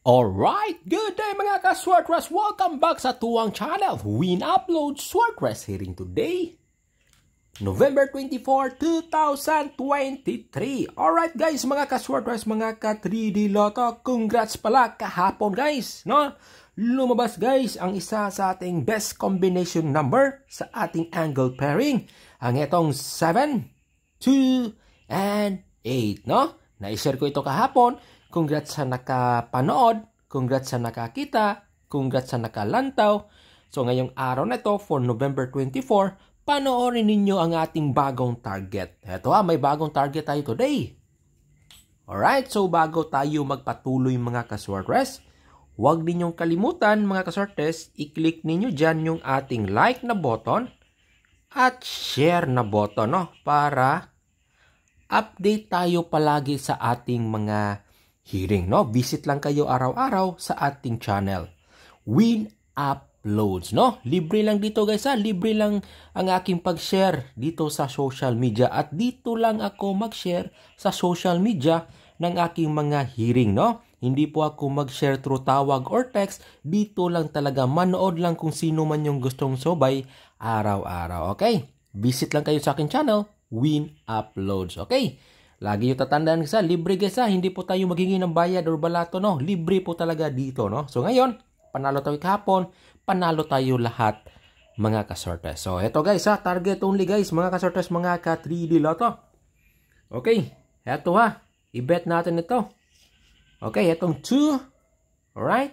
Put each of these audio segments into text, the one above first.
Alright, good day mga ka-Swordress! Welcome back sa tuwang channel, Win Upload Swordress hearing today, November 24, 2023. Alright guys, mga ka-Swordress, mga ka-3D Lotto, congrats pala kahapon guys, no? Lumabas guys ang isa sa ating best combination number sa ating angle pairing, ang itong 7, 2, and 8, no? Na-share ko ito kahapon, Congrats sa nakapanood, congrats sa nakakita, congrats sa nakalantaw. So ngayong araw na ito for November 24, panoorin ninyo ang ating bagong target. Ito ah, may bagong target tayo today. Alright, so bago tayo magpatuloy mga kaswertes, huwag ninyong kalimutan mga kaswertes, i-click ninyo dyan yung ating like na button at share na button no, para update tayo palagi sa ating mga hearing. No? Visit lang kayo araw-araw sa ating channel. Win Uploads. No? Libre lang dito guys ha. Libre lang ang aking pag-share dito sa social media. At dito lang ako mag-share sa social media ng aking mga hearing. No? Hindi po ako mag-share through tawag or text. Dito lang talaga. Manood lang kung sino man yung gustong sobay araw-araw. Okay? Visit lang kayo sa akin channel, Win Uploads. Okay? Lagi yung tatandaan sa libre guys ha. Hindi po tayo maghingi ng bayad or balato no. Libre po talaga dito no. So ngayon, panalo tayo kahapon, panalo tayo lahat mga kasortes. So eto guys ha, target only guys mga kasortes, mga ka 3D loto. Okay, eto ha. I-bet natin ito. Okay, etong 2. Alright.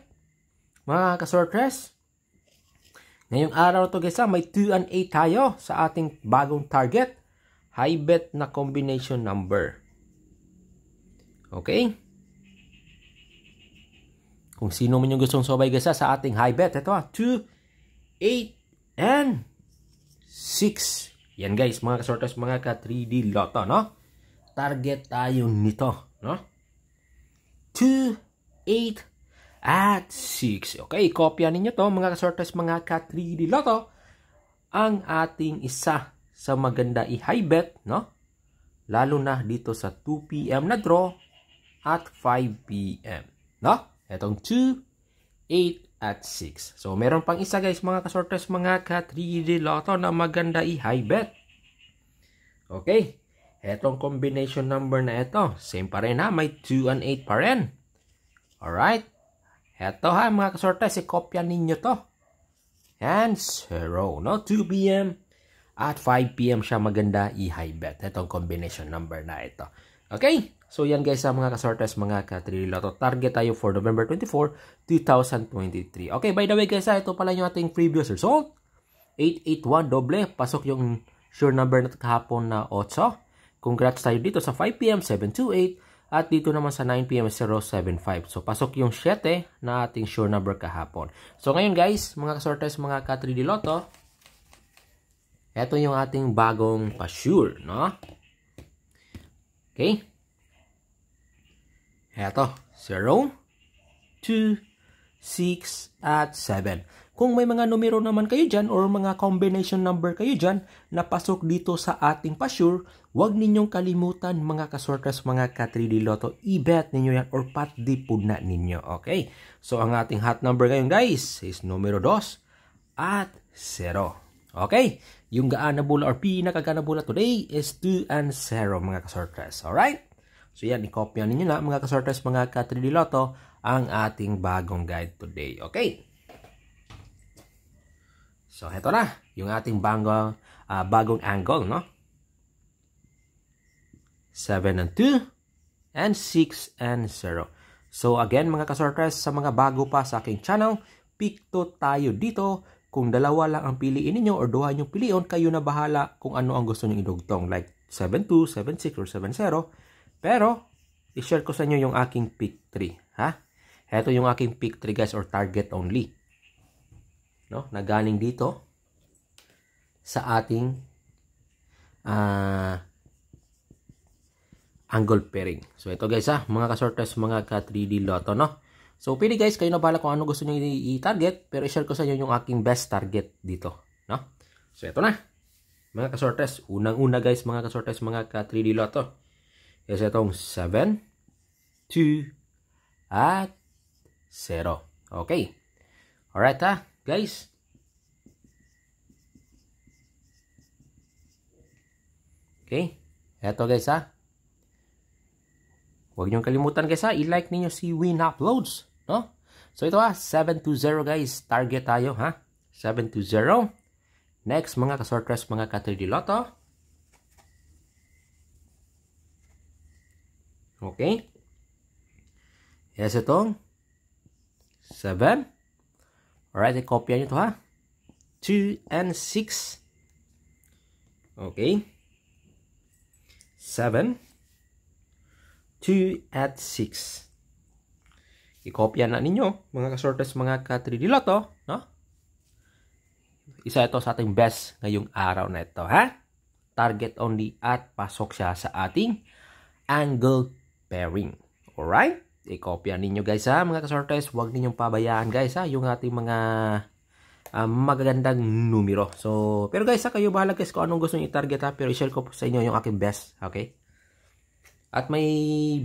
Mga kasortres. Ngayong araw to guys ha, may 2 and 8 tayo sa ating bagong target high bet na combination number. Okay? Kung sino man yung gustong sabay gasa sa ating high bet, ito ah, 2, 8, and 6. Yan guys, mga kasortas, mga ka 3D Lotto, no? Target tayo nito, no? 2, 8, at 6. Okay, kopya ninyo to, mga kasortas, mga ka 3D Lotto, ang ating isa sa maganda i-high bet, no? Lalo na dito sa 2 p.m. na draw at 5 p.m., no? Etong 2, 8, at 6. So, meron pang isa guys, mga kasortes, mga ka-3D lotto na maganda i-high bet. Okay. Etong combination number na ito, same pa rin ha, may 2 and 8 pa rin. Alright. Ito ha, mga kasortes, ikopya ninyo to. And 0, no? 2 p.m. At 5pm siya maganda, i-high bet. Itong combination number na ito. Okay? So yan guys sa ah, mga kasortes, mga katriloto. Target tayo for November 24, 2023. Okay, by the way guys, ah, ito pala yung ating previous result. 881 doble. Pasok yung sure number na kahapon na 8. Congrats tayo dito sa 5pm, 728. At dito naman sa 9pm, 075. So pasok yung 7 na ating sure number kahapon. So ngayon guys, mga kasortes, mga katriloto. Ito yung ating bagong cashew, no? Okay? Ito, 0, 2, 6, at 7. Kung may mga numero naman kayo dyan or mga combination number kayo dyan na pasok dito sa ating pasure, huwag ninyong kalimutan mga kasortas mga ka-3D Lotto. I-bet ninyo yan or na ninyo. Okay? So ang ating hot number ngayon guys is numero 2 at 0. Okay? Yung gaanable or pinakagaanable na today is 2 and 0 mga kasortres. Alright? So yan, i-copy ninyo na mga kasortres, mga ka Loto, ang ating bagong guide today. Okay? So heto na, yung ating bago, uh, ah, bagong angle, no? 7 and 2 and 6 and 0. So again mga kasortres, sa mga bago pa sa aking channel, pikto tayo dito kung dalawa lang ang piliin ninyo or duha yung piliyon, kayo na bahala kung ano ang gusto nyo idugtong. Like 7.2, 7.6, or 7.0. Pero, i-share ko sa inyo yung aking pick 3. Ha? Ito yung aking pick 3 guys or target only. No? Nagaling dito sa ating uh, angle pairing. So ito guys ha, mga kasorters, mga ka 3D lotto no. So, pwede guys, kayo na bahala kung ano gusto nyo i-target, pero i-share ko sa inyo yung aking best target dito. No? So, ito na. Mga kasortes, unang-una guys, mga kasortes, mga ka-3D lotto. Yes, itong 7, 2, at 0. Okay. Alright ha, guys. Okay. Ito guys ha. Huwag niyong kalimutan guys ha, i-like ninyo si Win Uploads, no? So ito ha, 720 guys, target tayo ha. 720. Next mga ka kasortres mga ka-3D Lotto. Okay. Yes itong 7. right, i-copy niyo to ha. 2 and 6. Okay. 7. 2 at 6. I-copy na ninyo, mga ka-sortes, mga ka-3D Lotto, no? Isa ito sa ating best ngayong araw na ito, ha? Target only at pasok siya sa ating angle pairing. Alright? I-copy ninyo guys ha, mga ka kasortes. Huwag ninyong pabayaan guys ha, yung ating mga uh, magagandang numero. So, pero guys ha, kayo bahala guys kung anong gusto niyo i-target ha. Pero i-share ko po sa inyo yung aking best. Okay? At may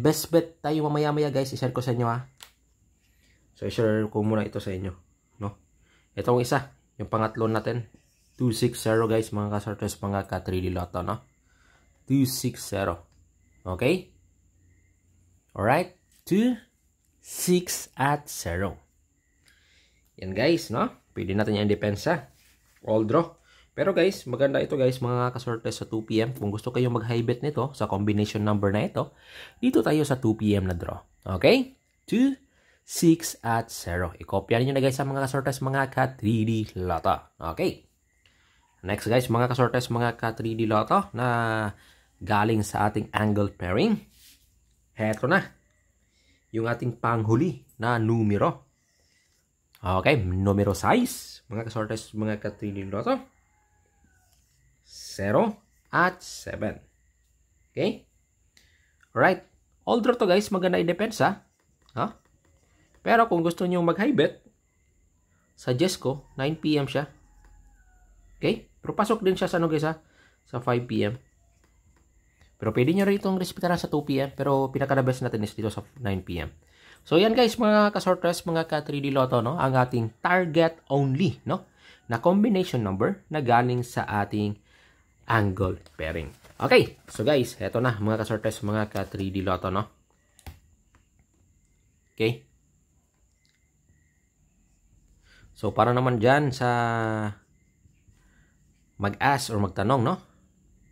best bet tayo mamaya-maya guys. I-share ko sa inyo ha. So, i-share ko muna ito sa inyo. No? Itong isa. Yung pangatlo natin. 260 guys mga kasorters. Mga ka-3D lotto no? 260. Okay? Alright? 2, 6 at 0. Yan guys no? Pwede natin yung depensa. All draw. Pero guys, maganda ito guys mga kasorte sa 2pm. Kung gusto kayo mag-high bet nito sa combination number na ito, dito tayo sa 2pm na draw. Okay? 2, 6 at 0. I-copy niyo na guys sa mga kasortes mga ka 3D lota. Okay? Next guys, mga kasortes mga ka 3D lota na galing sa ating angle pairing. Heto na. Yung ating panghuli na numero. Okay, numero size. Mga kasortes mga ka 3D lota. 0, at 7. Okay? Alright. Although to guys, maganda yung depensa. Ha? Pero kung gusto nyo mag-high bet, suggest ko, 9pm siya. Okay? Pero pasok din siya sa ano guys ha? Sa 5pm. Pero pwede nyo rin itong respetaran sa 2pm. Pero pinaka best natin is dito sa 9pm. So yan guys mga ka kasortres, mga ka-3D Lotto, no? ang ating target only no? na combination number na galing sa ating angle pairing. Okay, so guys, eto na mga ka-sortes, mga ka-3D Lotto, no? Okay? So, para naman dyan sa mag-ask or magtanong, no?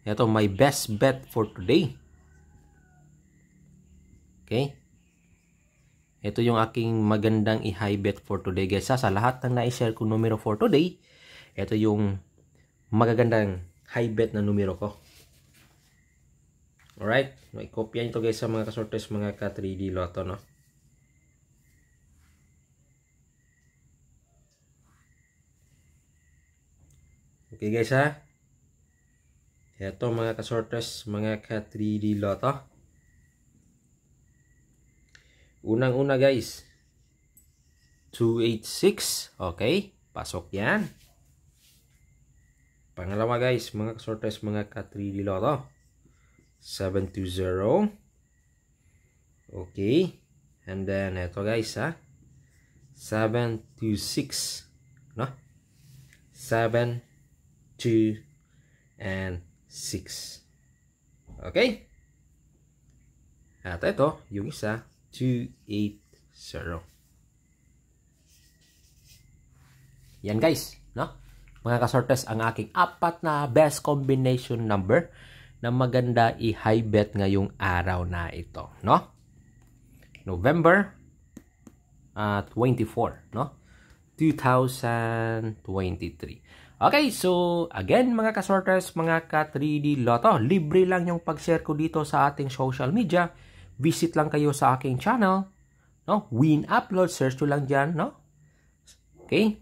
Ito, my best bet for today. Okay? Ito yung aking magandang i-high bet for today guys. Sa lahat ng na-share kong numero for today, ito yung magagandang high bet na numero ko. Alright? No, I-copyan ito guys sa mga kasortes mga ka-3D Lotto, no? Okay guys ha? Ito mga kasortes mga ka-3D Lotto. Unang-una guys. 286. Okay? Pasok yan. Pangalawa guys, mga kasortes, mga ka-3D Lotto. 720. Okay. And then, ito guys ha. 726. No? 7, and 6. Okay? At ito, yung isa, 280. Yan guys mga kasortes, ang aking apat na best combination number na maganda i-high bet ngayong araw na ito, no? November uh, ah, 24, no? 2023. Okay, so again mga kasorters, mga ka-3D Lotto, libre lang yung pag-share ko dito sa ating social media. Visit lang kayo sa aking channel, no? Win Upload, search to lang diyan no? Okay,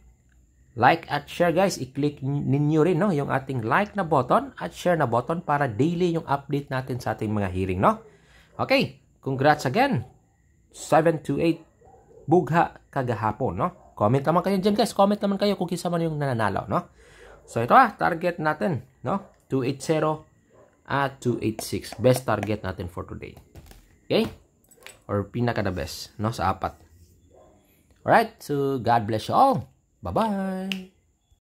Like at share guys, i-click ninyo rin no, yung ating like na button at share na button para daily yung update natin sa ating mga hearing. No? Okay, congrats again. 728 bugha kagahapon. No? Comment naman kayo dyan guys. Comment naman kayo kung kisa man yung nananalo. No? So ito ah, target natin. No? 280 at 286. Best target natin for today. Okay? Or pinaka the best. No? Sa apat. all right so God bless you all. Bye bye.